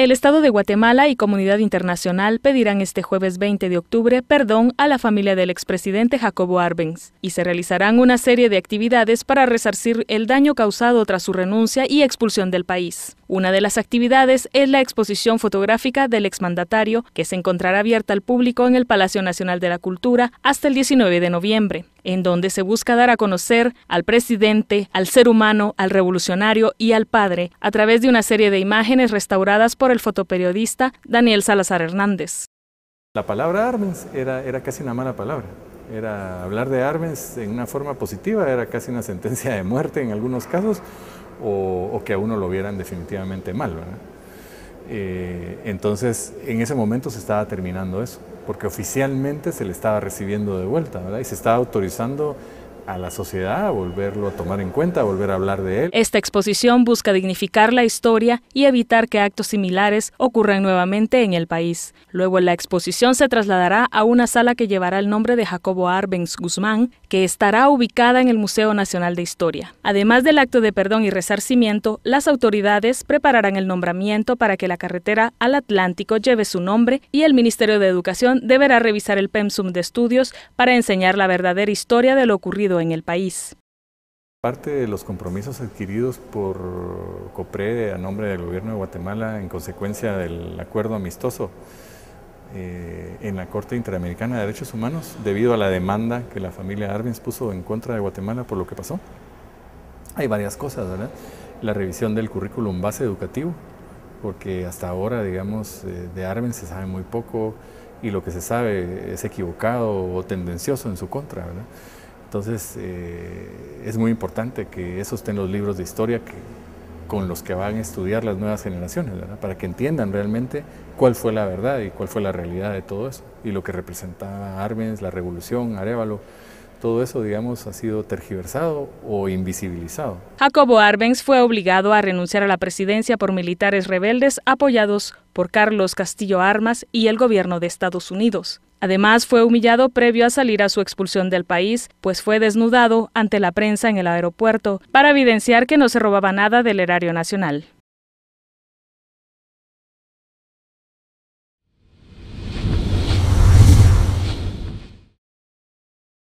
El Estado de Guatemala y comunidad internacional pedirán este jueves 20 de octubre perdón a la familia del expresidente Jacobo Arbenz y se realizarán una serie de actividades para resarcir el daño causado tras su renuncia y expulsión del país. Una de las actividades es la exposición fotográfica del exmandatario, que se encontrará abierta al público en el Palacio Nacional de la Cultura hasta el 19 de noviembre, en donde se busca dar a conocer al presidente, al ser humano, al revolucionario y al padre a través de una serie de imágenes restauradas por el fotoperiodista Daniel Salazar Hernández. La palabra Armens era, era casi una mala palabra. Era hablar de Armens en una forma positiva, era casi una sentencia de muerte en algunos casos, o, que a uno lo vieran definitivamente mal. Eh, entonces, en ese momento se estaba terminando eso, porque oficialmente se le estaba recibiendo de vuelta y se estaba autorizando a la sociedad, a volverlo a tomar en cuenta, volver a hablar de él. Esta exposición busca dignificar la historia y evitar que actos similares ocurran nuevamente en el país. Luego la exposición se trasladará a una sala que llevará el nombre de Jacobo Arbenz Guzmán, que estará ubicada en el Museo Nacional de Historia. Además del acto de perdón y resarcimiento, las autoridades prepararán el nombramiento para que la carretera al Atlántico lleve su nombre y el Ministerio de Educación deberá revisar el PEMSUM de estudios para enseñar la verdadera historia de lo ocurrido en el país. Parte de los compromisos adquiridos por COPRE a nombre del gobierno de Guatemala en consecuencia del acuerdo amistoso eh, en la Corte Interamericana de Derechos Humanos debido a la demanda que la familia Arbenz puso en contra de Guatemala por lo que pasó. Hay varias cosas, ¿verdad? La revisión del currículum base educativo, porque hasta ahora, digamos, eh, de Arbenz se sabe muy poco y lo que se sabe es equivocado o tendencioso en su contra, ¿verdad? Entonces eh, es muy importante que esos estén los libros de historia que, con los que van a estudiar las nuevas generaciones, para que entiendan realmente cuál fue la verdad y cuál fue la realidad de todo eso y lo que representaba Arbenz, la revolución, Arévalo, todo eso, digamos, ha sido tergiversado o invisibilizado. Jacobo Arbenz fue obligado a renunciar a la presidencia por militares rebeldes apoyados por Carlos Castillo Armas y el gobierno de Estados Unidos. Además, fue humillado previo a salir a su expulsión del país, pues fue desnudado ante la prensa en el aeropuerto para evidenciar que no se robaba nada del erario nacional.